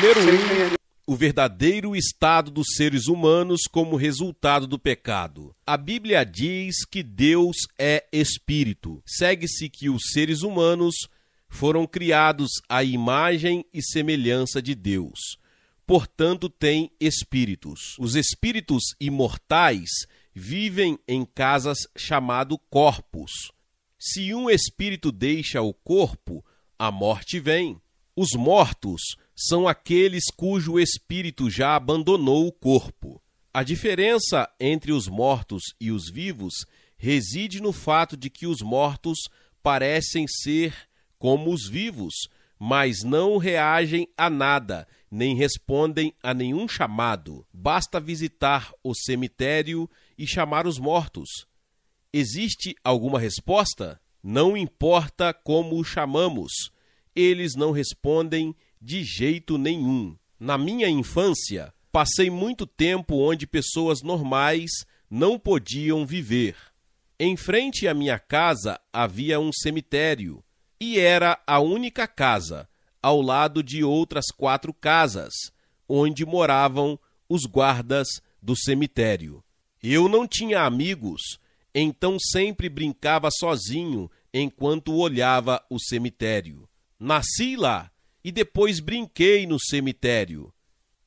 Número 1. Um, o verdadeiro estado dos seres humanos como resultado do pecado. A Bíblia diz que Deus é espírito. Segue-se que os seres humanos foram criados à imagem e semelhança de Deus. Portanto, têm espíritos. Os espíritos imortais vivem em casas chamado corpos. Se um espírito deixa o corpo, a morte vem. Os mortos são aqueles cujo espírito já abandonou o corpo. A diferença entre os mortos e os vivos reside no fato de que os mortos parecem ser como os vivos, mas não reagem a nada, nem respondem a nenhum chamado. Basta visitar o cemitério e chamar os mortos. Existe alguma resposta? Não importa como o chamamos, eles não respondem de jeito nenhum. Na minha infância, passei muito tempo onde pessoas normais não podiam viver. Em frente à minha casa havia um cemitério, e era a única casa, ao lado de outras quatro casas, onde moravam os guardas do cemitério. Eu não tinha amigos, então sempre brincava sozinho enquanto olhava o cemitério. Nasci lá e depois brinquei no cemitério.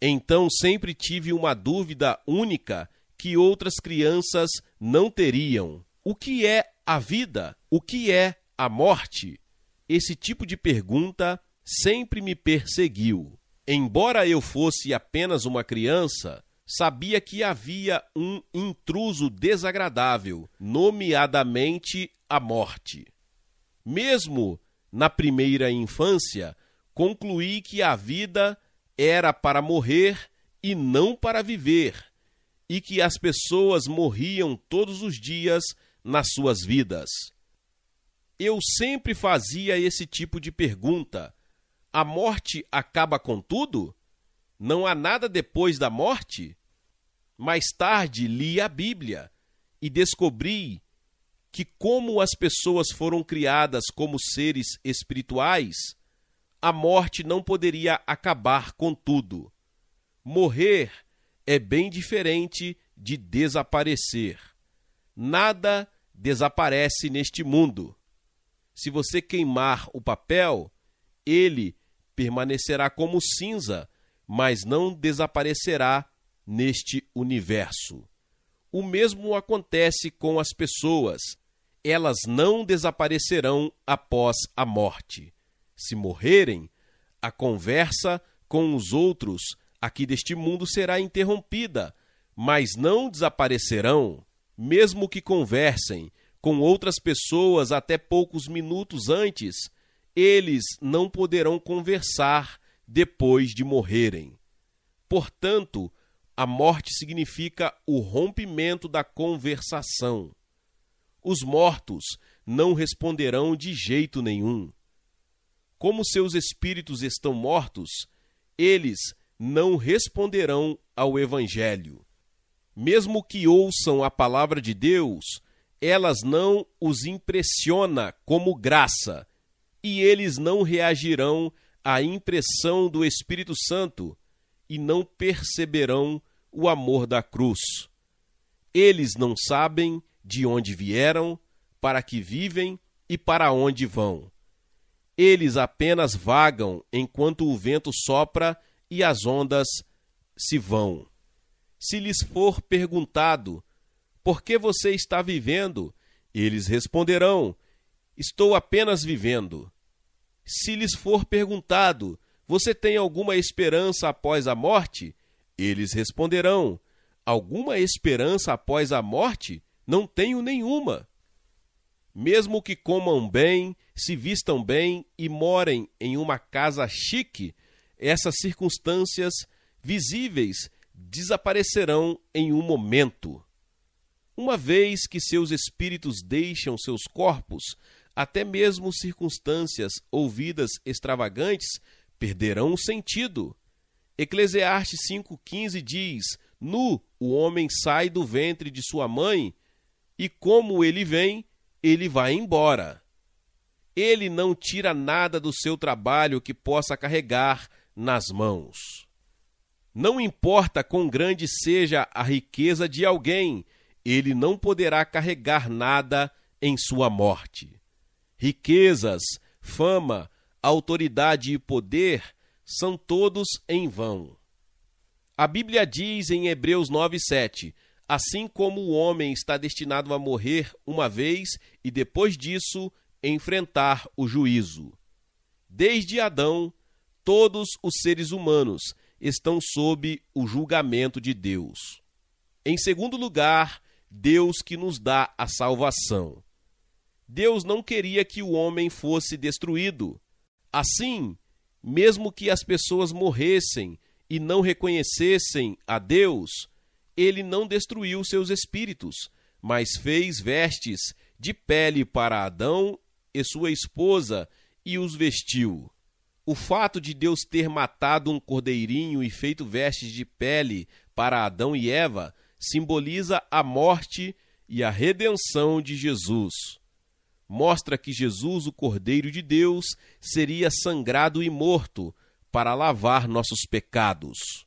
Então sempre tive uma dúvida única que outras crianças não teriam: o que é a vida? O que é a morte? Esse tipo de pergunta sempre me perseguiu. Embora eu fosse apenas uma criança, sabia que havia um intruso desagradável, nomeadamente a morte. Mesmo na primeira infância, concluí que a vida era para morrer e não para viver, e que as pessoas morriam todos os dias nas suas vidas. Eu sempre fazia esse tipo de pergunta. A morte acaba com tudo? Não há nada depois da morte? Mais tarde li a Bíblia e descobri que, como as pessoas foram criadas como seres espirituais, a morte não poderia acabar com tudo. Morrer é bem diferente de desaparecer. Nada desaparece neste mundo. Se você queimar o papel, ele permanecerá como cinza, mas não desaparecerá neste universo. O mesmo acontece com as pessoas. Elas não desaparecerão após a morte se morrerem, a conversa com os outros aqui deste mundo será interrompida, mas não desaparecerão, mesmo que conversem com outras pessoas até poucos minutos antes, eles não poderão conversar depois de morrerem. Portanto, a morte significa o rompimento da conversação. Os mortos não responderão de jeito nenhum como seus espíritos estão mortos, eles não responderão ao Evangelho. Mesmo que ouçam a palavra de Deus, elas não os impressiona como graça, e eles não reagirão à impressão do Espírito Santo e não perceberão o amor da cruz. Eles não sabem de onde vieram, para que vivem e para onde vão. Eles apenas vagam enquanto o vento sopra e as ondas se vão. Se lhes for perguntado por que você está vivendo, eles responderão: Estou apenas vivendo. Se lhes for perguntado: Você tem alguma esperança após a morte? Eles responderão: Alguma esperança após a morte? Não tenho nenhuma mesmo que comam bem, se vistam bem e morem em uma casa chique, essas circunstâncias visíveis desaparecerão em um momento. Uma vez que seus espíritos deixam seus corpos, até mesmo circunstâncias ouvidas extravagantes perderão o sentido. Eclesiastes 5,15 diz: Nu o homem sai do ventre de sua mãe, e como ele vem, ele vai embora. Ele não tira nada do seu trabalho que possa carregar nas mãos. Não importa quão grande seja a riqueza de alguém, ele não poderá carregar nada em sua morte. Riquezas, fama, autoridade e poder são todos em vão. A Bíblia diz em Hebreus 7. Assim como o homem está destinado a morrer uma vez e depois disso enfrentar o juízo. Desde Adão, todos os seres humanos estão sob o julgamento de Deus. Em segundo lugar, Deus que nos dá a salvação. Deus não queria que o homem fosse destruído. Assim, mesmo que as pessoas morressem e não reconhecessem a Deus, ele não destruiu seus espíritos, mas fez vestes de pele para Adão e sua esposa e os vestiu. O fato de Deus ter matado um cordeirinho e feito vestes de pele para Adão e Eva simboliza a morte e a redenção de Jesus. Mostra que Jesus, o Cordeiro de Deus, seria sangrado e morto para lavar nossos pecados.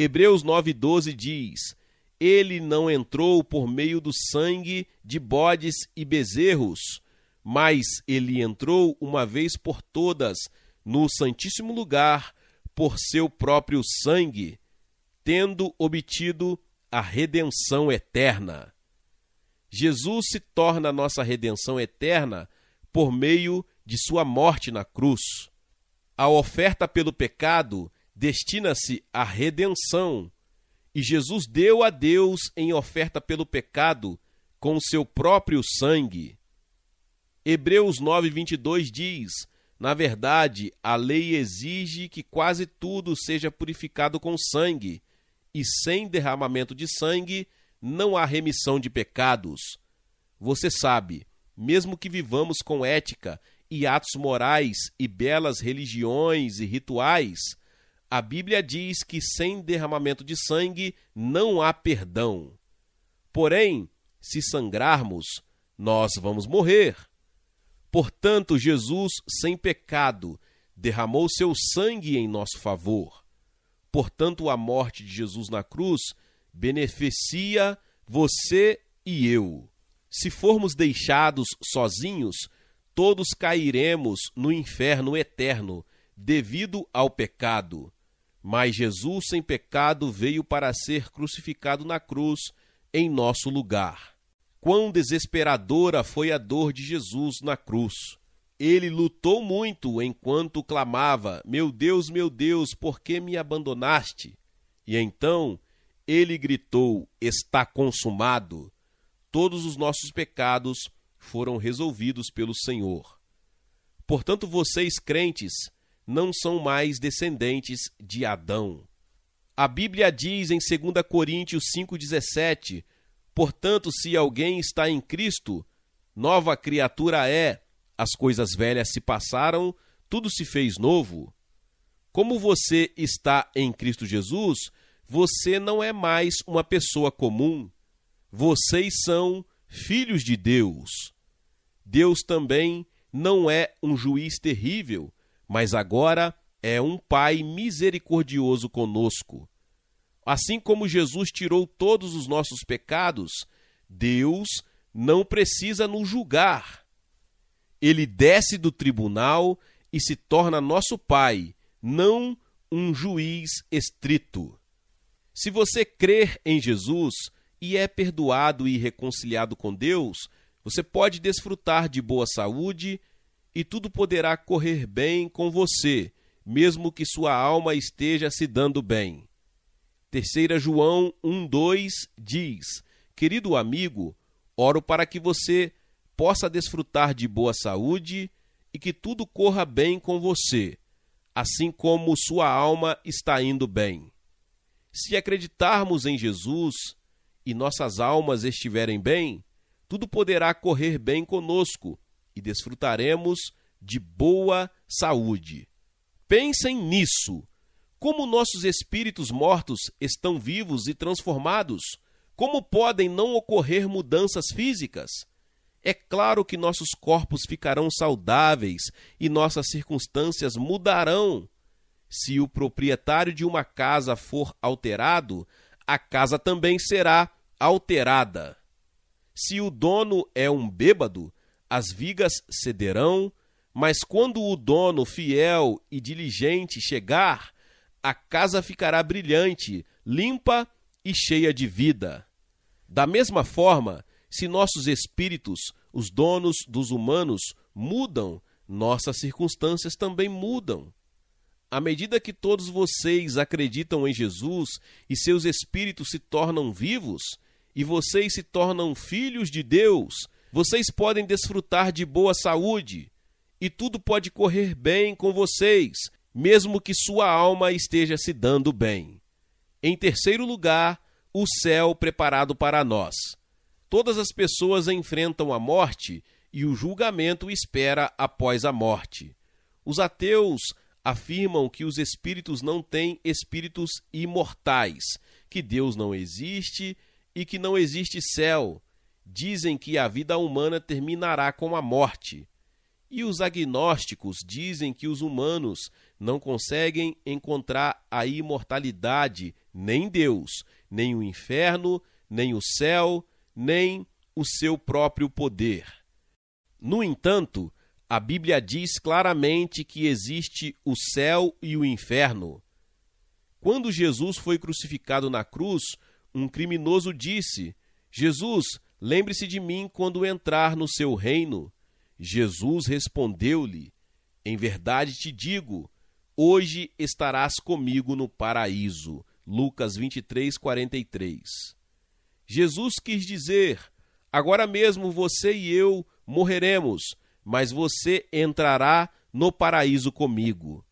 Hebreus 9,12 diz: Ele não entrou por meio do sangue de bodes e bezerros, mas ele entrou uma vez por todas no Santíssimo Lugar por seu próprio sangue, tendo obtido a redenção eterna. Jesus se torna a nossa redenção eterna por meio de sua morte na cruz. A oferta pelo pecado destina-se à redenção, e Jesus deu a Deus em oferta pelo pecado com o seu próprio sangue. Hebreus 9:22 diz: Na verdade, a lei exige que quase tudo seja purificado com sangue, e sem derramamento de sangue não há remissão de pecados. Você sabe, mesmo que vivamos com ética e atos morais e belas religiões e rituais, a Bíblia diz que sem derramamento de sangue não há perdão. Porém, se sangrarmos, nós vamos morrer. Portanto, Jesus, sem pecado, derramou seu sangue em nosso favor. Portanto, a morte de Jesus na cruz beneficia você e eu. Se formos deixados sozinhos, todos cairemos no inferno eterno devido ao pecado. Mas Jesus, sem pecado, veio para ser crucificado na cruz em nosso lugar. Quão desesperadora foi a dor de Jesus na cruz! Ele lutou muito enquanto clamava: Meu Deus, meu Deus, por que me abandonaste? E então ele gritou: Está consumado. Todos os nossos pecados foram resolvidos pelo Senhor. Portanto, vocês crentes, não são mais descendentes de Adão. A Bíblia diz em 2 Coríntios 5,17: Portanto, se alguém está em Cristo, nova criatura é, as coisas velhas se passaram, tudo se fez novo. Como você está em Cristo Jesus, você não é mais uma pessoa comum. Vocês são filhos de Deus. Deus também não é um juiz terrível mas agora é um Pai misericordioso conosco. Assim como Jesus tirou todos os nossos pecados, Deus não precisa nos julgar. Ele desce do tribunal e se torna nosso Pai, não um juiz estrito. Se você crer em Jesus e é perdoado e reconciliado com Deus, você pode desfrutar de boa saúde e tudo poderá correr bem com você, mesmo que sua alma esteja se dando bem. Terceira João 1:2 diz: Querido amigo, oro para que você possa desfrutar de boa saúde e que tudo corra bem com você, assim como sua alma está indo bem. Se acreditarmos em Jesus e nossas almas estiverem bem, tudo poderá correr bem conosco e desfrutaremos de boa saúde. Pensem nisso. Como nossos espíritos mortos estão vivos e transformados? Como podem não ocorrer mudanças físicas? É claro que nossos corpos ficarão saudáveis e nossas circunstâncias mudarão. Se o proprietário de uma casa for alterado, a casa também será alterada. Se o dono é um bêbado, as vigas cederão, mas quando o dono fiel e diligente chegar, a casa ficará brilhante, limpa e cheia de vida. Da mesma forma, se nossos espíritos, os donos dos humanos, mudam, nossas circunstâncias também mudam. À medida que todos vocês acreditam em Jesus e seus espíritos se tornam vivos, e vocês se tornam filhos de Deus, vocês podem desfrutar de boa saúde e tudo pode correr bem com vocês, mesmo que sua alma esteja se dando bem. Em terceiro lugar, o céu preparado para nós. Todas as pessoas enfrentam a morte e o julgamento espera após a morte. Os ateus afirmam que os espíritos não têm espíritos imortais, que Deus não existe e que não existe céu, dizem que a vida humana terminará com a morte, e os agnósticos dizem que os humanos não conseguem encontrar a imortalidade, nem Deus, nem o inferno, nem o céu, nem o seu próprio poder. No entanto, a Bíblia diz claramente que existe o céu e o inferno. Quando Jesus foi crucificado na cruz, um criminoso disse: Jesus, Lembre-se de mim quando entrar no seu reino. Jesus respondeu-lhe: Em verdade te digo, hoje estarás comigo no paraíso. Lucas 23, 43. Jesus quis dizer: Agora mesmo você e eu morreremos, mas você entrará no paraíso comigo.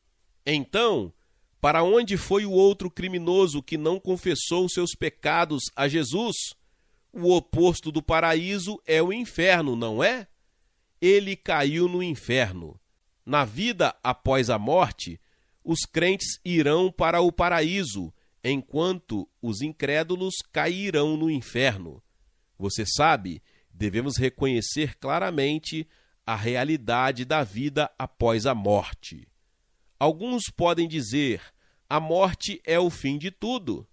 Então, para onde foi o outro criminoso que não confessou seus pecados a Jesus? O oposto do paraíso é o inferno, não é? Ele caiu no inferno. Na vida após a morte, os crentes irão para o paraíso, enquanto os incrédulos cairão no inferno. Você sabe, devemos reconhecer claramente a realidade da vida após a morte. Alguns podem dizer: a morte é o fim de tudo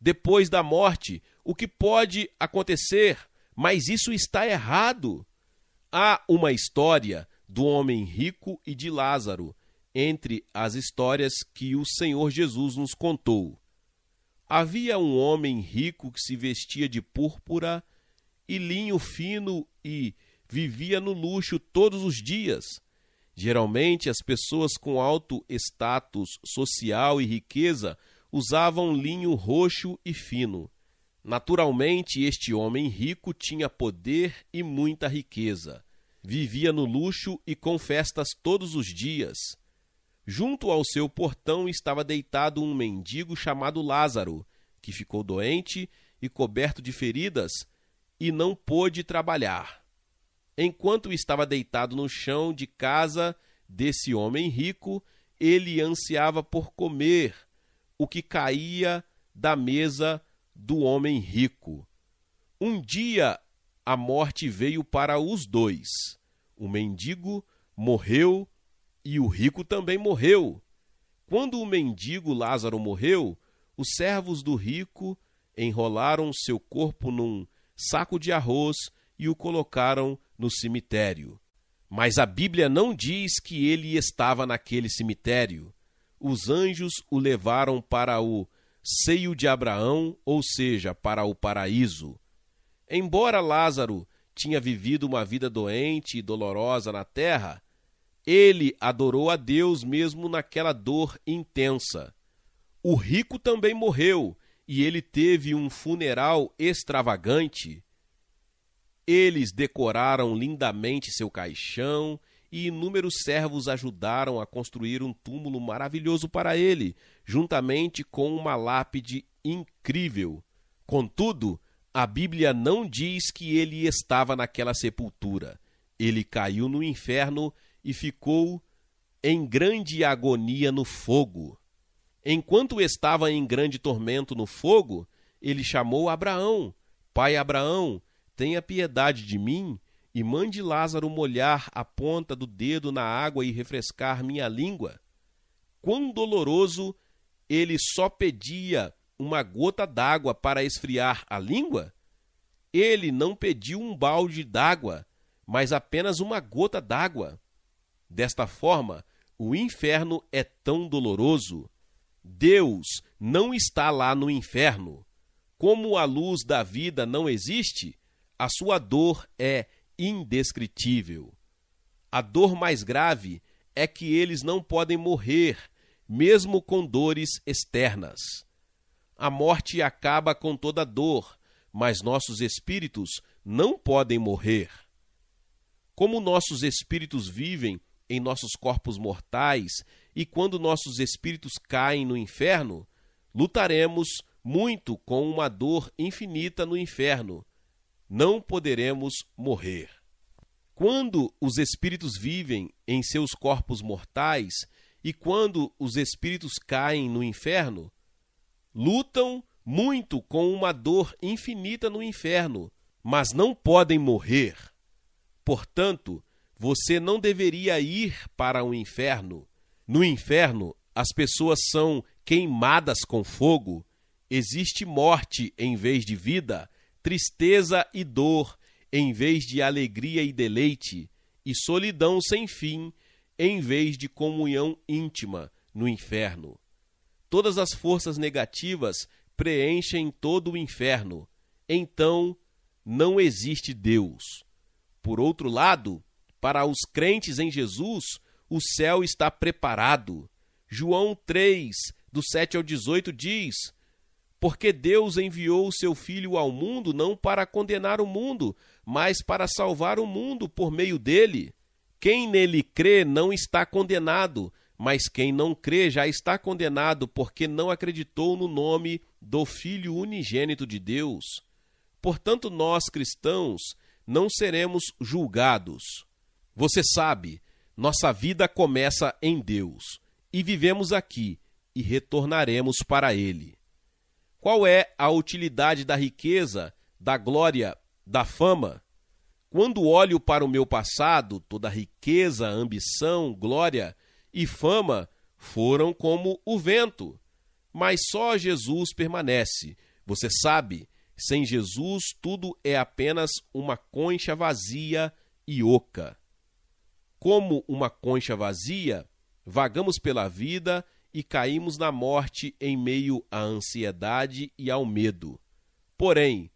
depois da morte, o que pode acontecer, mas isso está errado. Há uma história do homem rico e de Lázaro entre as histórias que o Senhor Jesus nos contou. Havia um homem rico que se vestia de púrpura e linho fino e vivia no luxo todos os dias. Geralmente, as pessoas com alto status social e riqueza usavam linho roxo e fino. Naturalmente, este homem rico tinha poder e muita riqueza. Vivia no luxo e com festas todos os dias. Junto ao seu portão estava deitado um mendigo chamado Lázaro, que ficou doente e coberto de feridas e não pôde trabalhar. Enquanto estava deitado no chão de casa desse homem rico, ele ansiava por comer o que caía da mesa do homem rico. Um dia a morte veio para os dois. O mendigo morreu e o rico também morreu. Quando o mendigo Lázaro morreu, os servos do rico enrolaram seu corpo num saco de arroz e o colocaram no cemitério. Mas a Bíblia não diz que ele estava naquele cemitério os anjos o levaram para o seio de Abraão, ou seja, para o paraíso. Embora Lázaro tinha vivido uma vida doente e dolorosa na terra, ele adorou a Deus mesmo naquela dor intensa. O rico também morreu e ele teve um funeral extravagante. Eles decoraram lindamente seu caixão e inúmeros servos ajudaram a construir um túmulo maravilhoso para ele, juntamente com uma lápide incrível. Contudo, a Bíblia não diz que ele estava naquela sepultura. Ele caiu no inferno e ficou em grande agonia no fogo. Enquanto estava em grande tormento no fogo, ele chamou Abraão: Pai Abraão, tenha piedade de mim e mande Lázaro molhar a ponta do dedo na água e refrescar minha língua. Quão doloroso ele só pedia uma gota d'água para esfriar a língua? Ele não pediu um balde d'água, mas apenas uma gota d'água. Desta forma, o inferno é tão doloroso. Deus não está lá no inferno. Como a luz da vida não existe, a sua dor é indescritível. A dor mais grave é que eles não podem morrer, mesmo com dores externas. A morte acaba com toda dor, mas nossos espíritos não podem morrer. Como nossos espíritos vivem em nossos corpos mortais e quando nossos espíritos caem no inferno, lutaremos muito com uma dor infinita no inferno, não poderemos morrer. Quando os espíritos vivem em seus corpos mortais e quando os espíritos caem no inferno, lutam muito com uma dor infinita no inferno, mas não podem morrer. Portanto, você não deveria ir para o inferno. No inferno, as pessoas são queimadas com fogo, existe morte em vez de vida, tristeza e dor, em vez de alegria e deleite, e solidão sem fim, em vez de comunhão íntima no inferno. Todas as forças negativas preenchem todo o inferno. Então, não existe Deus. Por outro lado, para os crentes em Jesus, o céu está preparado. João 3, do 7 ao 18 diz: porque Deus enviou o seu Filho ao mundo não para condenar o mundo, mas para salvar o mundo por meio dele. Quem nele crê não está condenado, mas quem não crê já está condenado, porque não acreditou no nome do Filho unigênito de Deus. Portanto, nós cristãos não seremos julgados. Você sabe, nossa vida começa em Deus, e vivemos aqui, e retornaremos para Ele. Qual é a utilidade da riqueza, da glória, da fama? Quando olho para o meu passado, toda riqueza, ambição, glória e fama foram como o vento. Mas só Jesus permanece. Você sabe, sem Jesus tudo é apenas uma concha vazia e oca. Como uma concha vazia, vagamos pela vida e caímos na morte em meio à ansiedade e ao medo. Porém,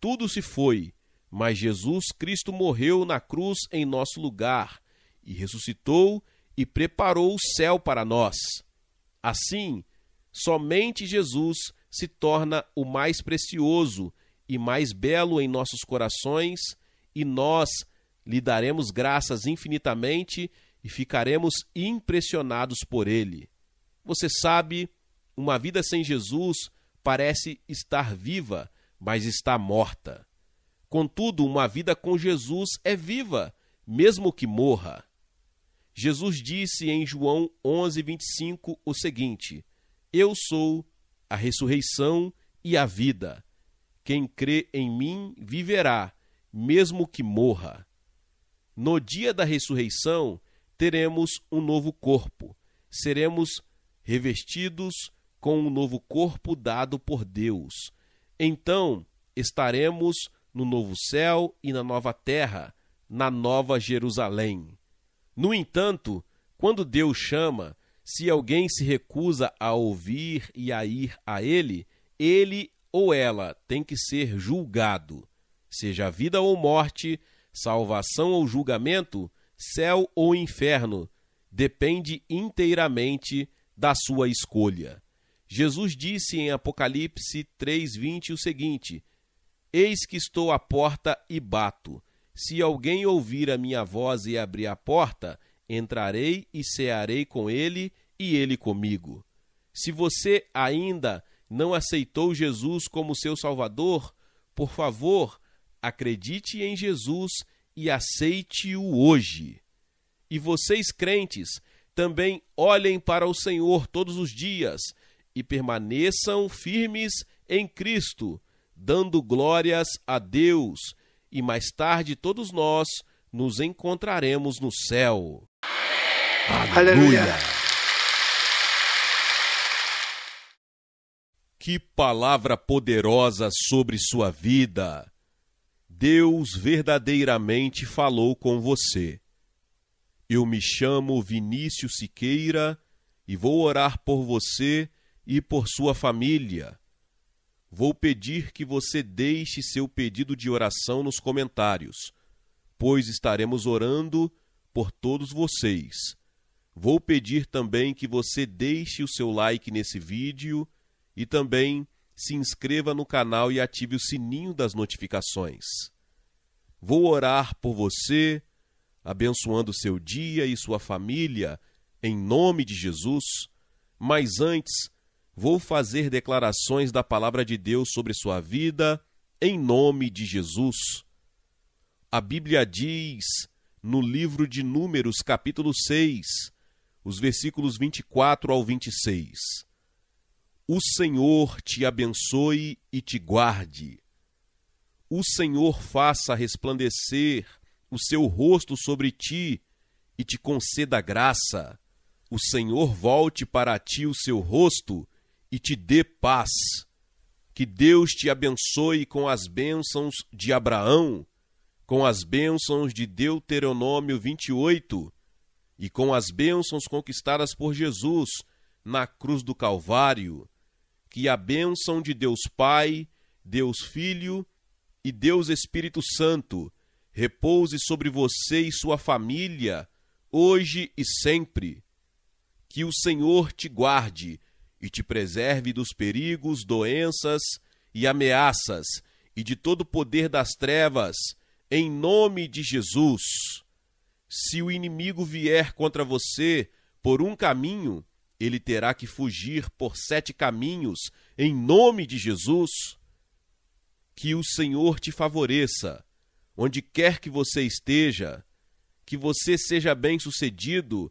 tudo se foi, mas Jesus Cristo morreu na cruz em nosso lugar e ressuscitou e preparou o céu para nós. Assim, somente Jesus se torna o mais precioso e mais belo em nossos corações e nós lhe daremos graças infinitamente e ficaremos impressionados por ele. Você sabe, uma vida sem Jesus parece estar viva, mas está morta. Contudo, uma vida com Jesus é viva, mesmo que morra. Jesus disse em João 11:25 o seguinte: Eu sou a ressurreição e a vida. Quem crê em mim viverá, mesmo que morra. No dia da ressurreição, teremos um novo corpo. Seremos revestidos com o um novo corpo dado por Deus. Então estaremos no novo céu e na nova terra, na nova Jerusalém. No entanto, quando Deus chama, se alguém se recusa a ouvir e a ir a ele, ele ou ela tem que ser julgado. Seja vida ou morte, salvação ou julgamento, céu ou inferno, depende inteiramente da sua escolha. Jesus disse em Apocalipse 3:20 o seguinte: Eis que estou à porta e bato. Se alguém ouvir a minha voz e abrir a porta, entrarei e cearei com ele e ele comigo. Se você ainda não aceitou Jesus como seu Salvador, por favor, acredite em Jesus e aceite-o hoje. E vocês crentes também olhem para o Senhor todos os dias e permaneçam firmes em Cristo, dando glórias a Deus, e mais tarde todos nós nos encontraremos no céu. Aleluia! Que palavra poderosa sobre sua vida! Deus verdadeiramente falou com você. Eu me chamo Vinícius Siqueira e vou orar por você e por sua família. Vou pedir que você deixe seu pedido de oração nos comentários, pois estaremos orando por todos vocês. Vou pedir também que você deixe o seu like nesse vídeo e também se inscreva no canal e ative o sininho das notificações. Vou orar por você abençoando seu dia e sua família, em nome de Jesus. Mas antes, vou fazer declarações da palavra de Deus sobre sua vida, em nome de Jesus. A Bíblia diz, no livro de Números, capítulo 6, os versículos 24 ao 26. O Senhor te abençoe e te guarde. O Senhor faça resplandecer o seu rosto sobre ti e te conceda graça. O Senhor volte para ti o seu rosto e te dê paz. Que Deus te abençoe com as bênçãos de Abraão, com as bênçãos de Deuteronômio 28 e com as bênçãos conquistadas por Jesus na cruz do Calvário. Que a bênção de Deus Pai, Deus Filho e Deus Espírito Santo repouse sobre você e sua família, hoje e sempre. Que o Senhor te guarde e te preserve dos perigos, doenças e ameaças e de todo o poder das trevas, em nome de Jesus. Se o inimigo vier contra você por um caminho, ele terá que fugir por sete caminhos, em nome de Jesus. Que o Senhor te favoreça onde quer que você esteja, que você seja bem-sucedido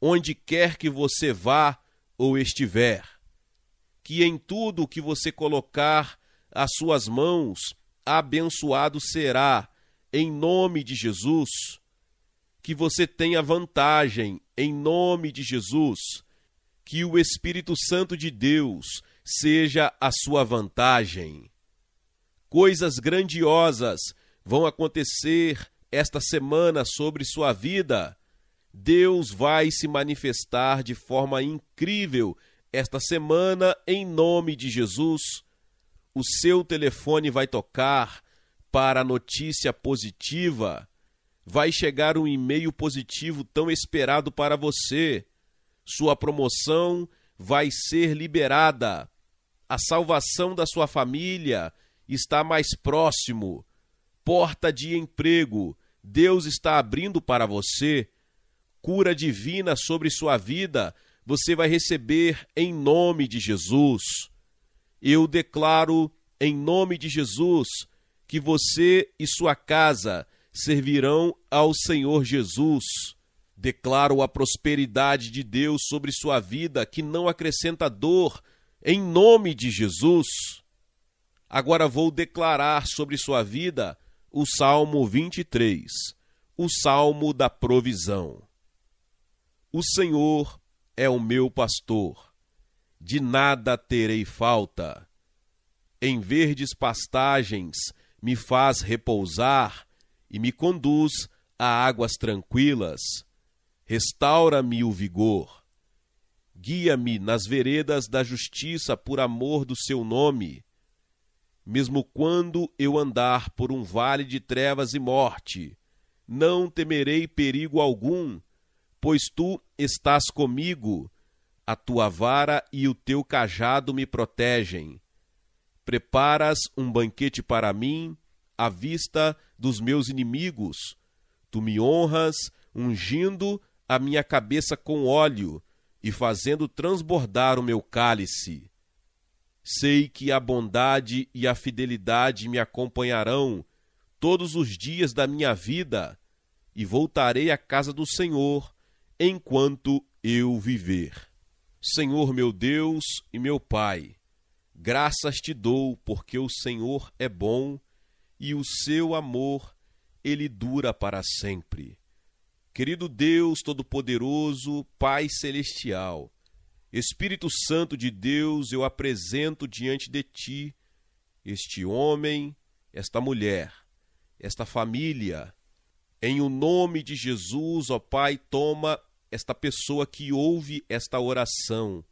onde quer que você vá ou estiver. Que em tudo que você colocar as suas mãos, abençoado será, em nome de Jesus. Que você tenha vantagem, em nome de Jesus. Que o Espírito Santo de Deus seja a sua vantagem. Coisas grandiosas vão acontecer esta semana sobre sua vida. Deus vai se manifestar de forma incrível esta semana em nome de Jesus. O seu telefone vai tocar para a notícia positiva. Vai chegar um e-mail positivo tão esperado para você. Sua promoção vai ser liberada. A salvação da sua família está mais próximo porta de emprego. Deus está abrindo para você cura divina sobre sua vida. Você vai receber em nome de Jesus. Eu declaro em nome de Jesus que você e sua casa servirão ao Senhor Jesus. Declaro a prosperidade de Deus sobre sua vida, que não acrescenta dor, em nome de Jesus. Agora vou declarar sobre sua vida o Salmo 23, o Salmo da provisão. O Senhor é o meu pastor, de nada terei falta. Em verdes pastagens me faz repousar e me conduz a águas tranquilas. Restaura-me o vigor. Guia-me nas veredas da justiça por amor do seu nome mesmo quando eu andar por um vale de trevas e morte, não temerei perigo algum, pois tu estás comigo, a tua vara e o teu cajado me protegem. Preparas um banquete para mim à vista dos meus inimigos. Tu me honras, ungindo a minha cabeça com óleo e fazendo transbordar o meu cálice. Sei que a bondade e a fidelidade me acompanharão todos os dias da minha vida, e voltarei à casa do Senhor enquanto eu viver. Senhor meu Deus e meu Pai, graças te dou, porque o Senhor é bom e o seu amor ele dura para sempre. Querido Deus Todo-Poderoso, Pai Celestial, Espírito Santo de Deus, eu apresento diante de ti este homem, esta mulher, esta família. Em o nome de Jesus, ó Pai, toma esta pessoa que ouve esta oração.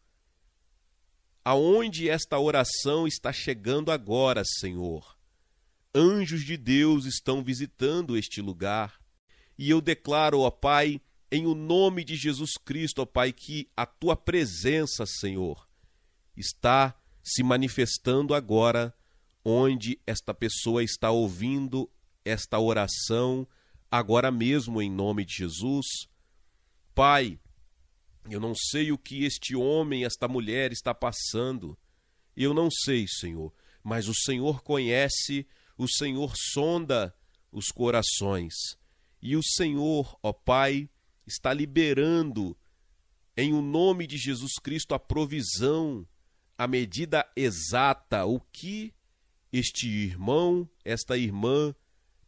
Aonde esta oração está chegando agora, Senhor? Anjos de Deus estão visitando este lugar. E eu declaro, ó Pai, em o nome de Jesus Cristo, ó Pai, que a tua presença, Senhor, está se manifestando agora onde esta pessoa está ouvindo esta oração agora mesmo em nome de Jesus. Pai, eu não sei o que este homem, esta mulher está passando. Eu não sei, Senhor, mas o Senhor conhece, o Senhor sonda os corações. E o Senhor, ó Pai, está liberando, em o um nome de Jesus Cristo, a provisão, a medida exata, o que este irmão, esta irmã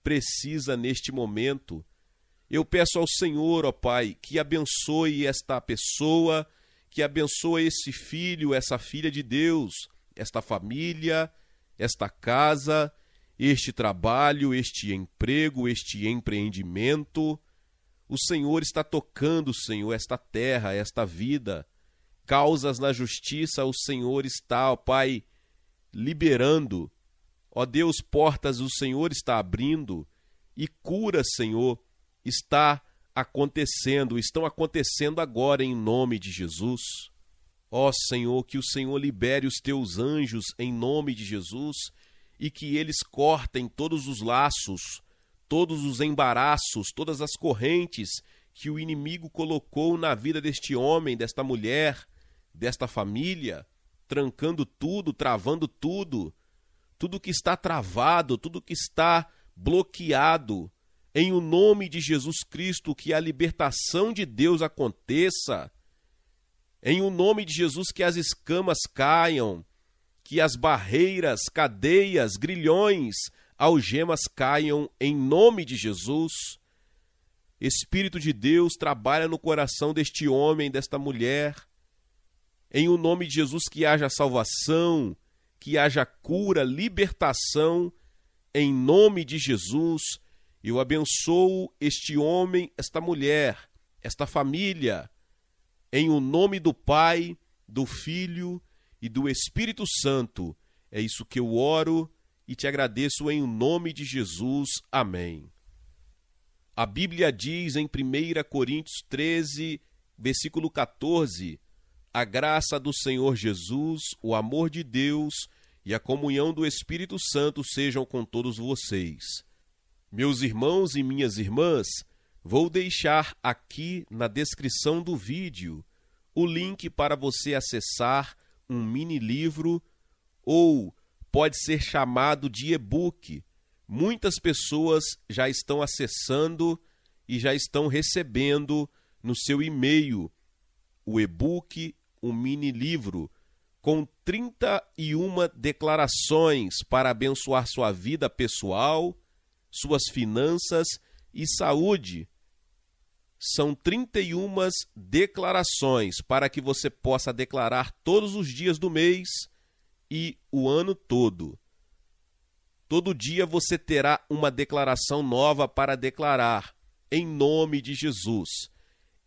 precisa neste momento. Eu peço ao Senhor, ó Pai, que abençoe esta pessoa, que abençoe esse filho, essa filha de Deus, esta família, esta casa, este trabalho, este emprego, este empreendimento o Senhor está tocando, Senhor, esta terra, esta vida. Causas na justiça, o Senhor está, ó Pai, liberando. Ó Deus, portas o Senhor está abrindo e cura, Senhor, está acontecendo, estão acontecendo agora em nome de Jesus. Ó Senhor, que o Senhor libere os teus anjos em nome de Jesus e que eles cortem todos os laços todos os embaraços, todas as correntes que o inimigo colocou na vida deste homem, desta mulher, desta família, trancando tudo, travando tudo, tudo que está travado, tudo que está bloqueado, em o nome de Jesus Cristo, que a libertação de Deus aconteça. Em o nome de Jesus, que as escamas caiam, que as barreiras, cadeias, grilhões, algemas caiam em nome de Jesus. Espírito de Deus trabalha no coração deste homem, desta mulher. Em o um nome de Jesus que haja salvação, que haja cura, libertação, em nome de Jesus. Eu abençoo este homem, esta mulher, esta família, em o um nome do Pai, do Filho e do Espírito Santo. É isso que eu oro e te agradeço em nome de Jesus. Amém. A Bíblia diz em 1 Coríntios 13, versículo 14: A graça do Senhor Jesus, o amor de Deus e a comunhão do Espírito Santo sejam com todos vocês. Meus irmãos e minhas irmãs, vou deixar aqui na descrição do vídeo o link para você acessar um mini livro ou pode ser chamado de e-book. Muitas pessoas já estão acessando e já estão recebendo no seu e-mail o e-book, um mini livro com 31 declarações para abençoar sua vida pessoal, suas finanças e saúde. São 31 declarações para que você possa declarar todos os dias do mês e o ano todo. Todo dia você terá uma declaração nova para declarar, em nome de Jesus.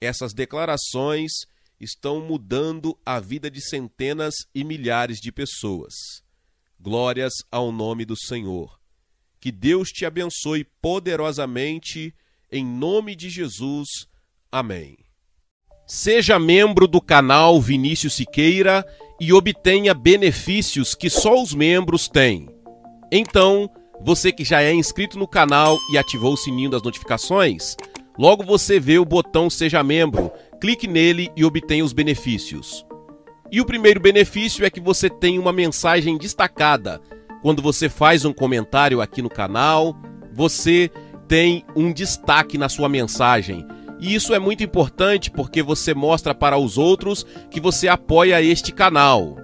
Essas declarações estão mudando a vida de centenas e milhares de pessoas. Glórias ao nome do Senhor. Que Deus te abençoe poderosamente, em nome de Jesus. Amém. Seja membro do canal Vinícius Siqueira e obtenha benefícios que só os membros têm. Então, você que já é inscrito no canal e ativou o sininho das notificações, logo você vê o botão Seja Membro, clique nele e obtenha os benefícios. E o primeiro benefício é que você tem uma mensagem destacada. Quando você faz um comentário aqui no canal, você tem um destaque na sua mensagem e isso é muito importante porque você mostra para os outros que você apoia este canal.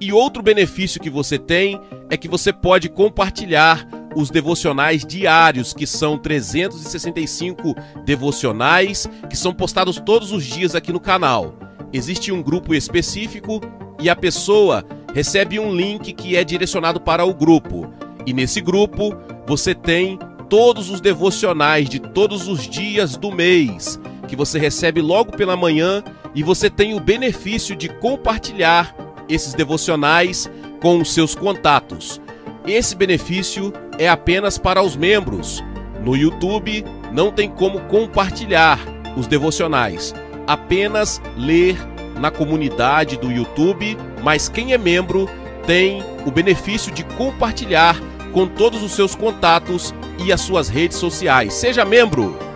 E outro benefício que você tem é que você pode compartilhar os devocionais diários, que são 365 devocionais, que são postados todos os dias aqui no canal. Existe um grupo específico e a pessoa recebe um link que é direcionado para o grupo. E nesse grupo você tem todos os devocionais de todos os dias do mês, que você recebe logo pela manhã e você tem o benefício de compartilhar esses devocionais com os seus contatos. Esse benefício é apenas para os membros. No YouTube não tem como compartilhar os devocionais, apenas ler na comunidade do YouTube, mas quem é membro tem o benefício de compartilhar com todos os seus contatos e as suas redes sociais. Seja membro!